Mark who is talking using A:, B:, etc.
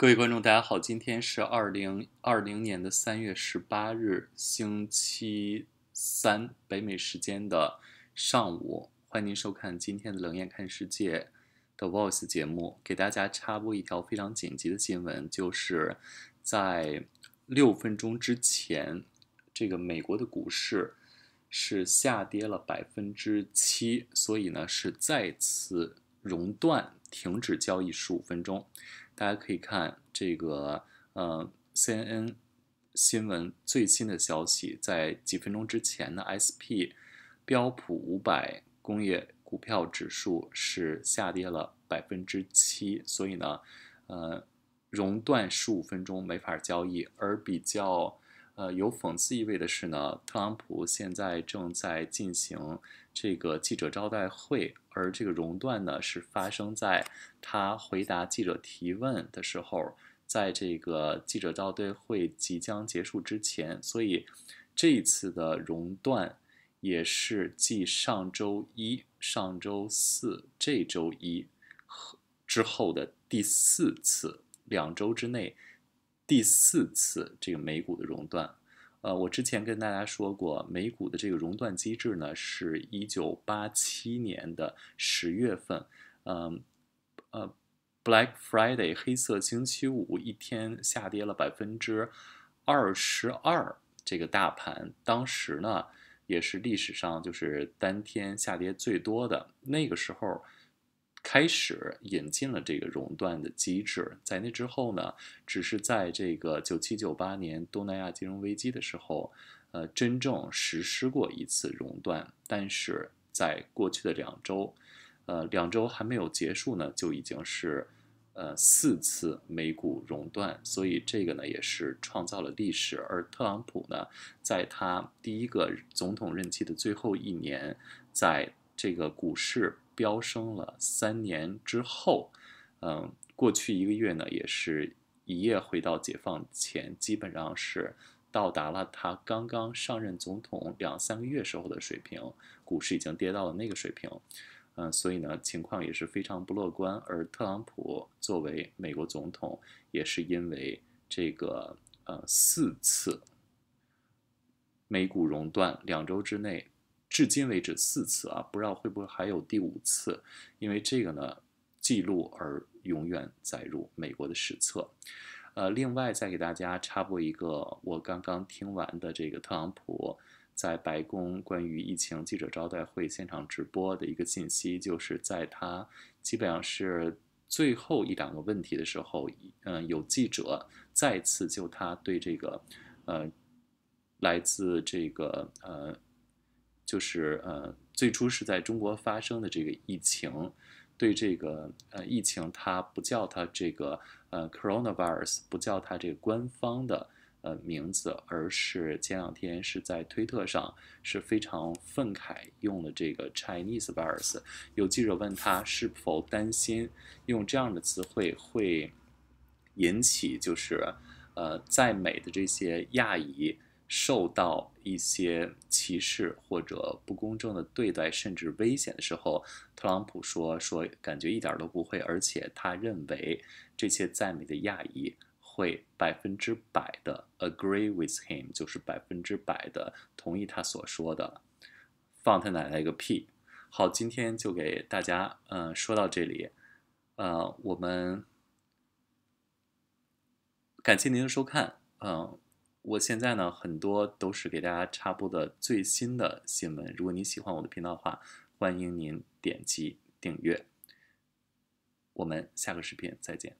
A: 各位观众，大家好，今天是二零二零年的三月十八日，星期三，北美时间的上午。欢迎您收看今天的《冷眼看世界》的 Voice 节目。给大家插播一条非常紧急的新闻，就是在六分钟之前，这个美国的股市是下跌了百分之七，所以呢是再次熔断，停止交易十五分钟。大家可以看这个，呃，CNN 新闻最新的消息，在几分钟之前呢，SP 标普五百工业股票指数是下跌了百分之七，所以呢，呃，熔断十五分钟没法交易，而比较。呃，有讽刺意味的是呢，特朗普现在正在进行这个记者招待会，而这个熔断呢是发生在他回答记者提问的时候，在这个记者招待会即将结束之前，所以这一次的熔断也是继上周一、上周四、这周一和之后的第四次，两周之内。第四次这个美股的熔断，呃，我之前跟大家说过，美股的这个熔断机制呢，是一九八七年的十月份，嗯，呃，Black Friday 黑色星期五一天下跌了百分之二十二，这个大盘当时呢也是历史上就是单天下跌最多的，那个时候。开始引进了这个熔断的机制，在那之后呢，只是在这个九七九八年东南亚金融危机的时候，呃，真正实施过一次熔断，但是在过去的两周，呃，两周还没有结束呢，就已经是，呃，四次美股熔断，所以这个呢也是创造了历史。而特朗普呢，在他第一个总统任期的最后一年，在这个股市。飙升了三年之后，嗯，过去一个月呢，也是一夜回到解放前，基本上是到达了他刚刚上任总统两三个月时候的水平，股市已经跌到了那个水平，嗯，所以呢，情况也是非常不乐观。而特朗普作为美国总统，也是因为这个呃四次美股熔断，两周之内。至今为止四次啊，不知道会不会还有第五次，因为这个呢记录而永远载入美国的史册。呃，另外再给大家插播一个，我刚刚听完的这个特朗普在白宫关于疫情记者招待会现场直播的一个信息，就是在他基本上是最后一两个问题的时候，嗯，有记者再次就他对这个呃来自这个呃。就是呃，最初是在中国发生的这个疫情，对这个呃疫情，它不叫它这个呃 coronavirus，不叫它这个官方的呃名字，而是前两天是在推特上是非常愤慨，用了这个 Chinese virus。有记者问他是否担心用这样的词汇会引起，就是呃，在美的这些亚裔。受到一些歧视或者不公正的对待，甚至危险的时候，特朗普说说感觉一点都不会，而且他认为这些在美的亚裔会百分之百的 agree with him，就是百分之百的同意他所说的，放他奶奶个屁！好，今天就给大家嗯说到这里，呃，我们感谢您的收看，嗯。我现在呢，很多都是给大家插播的最新的新闻。如果您喜欢我的频道的话，欢迎您点击订阅。我们下个视频再见。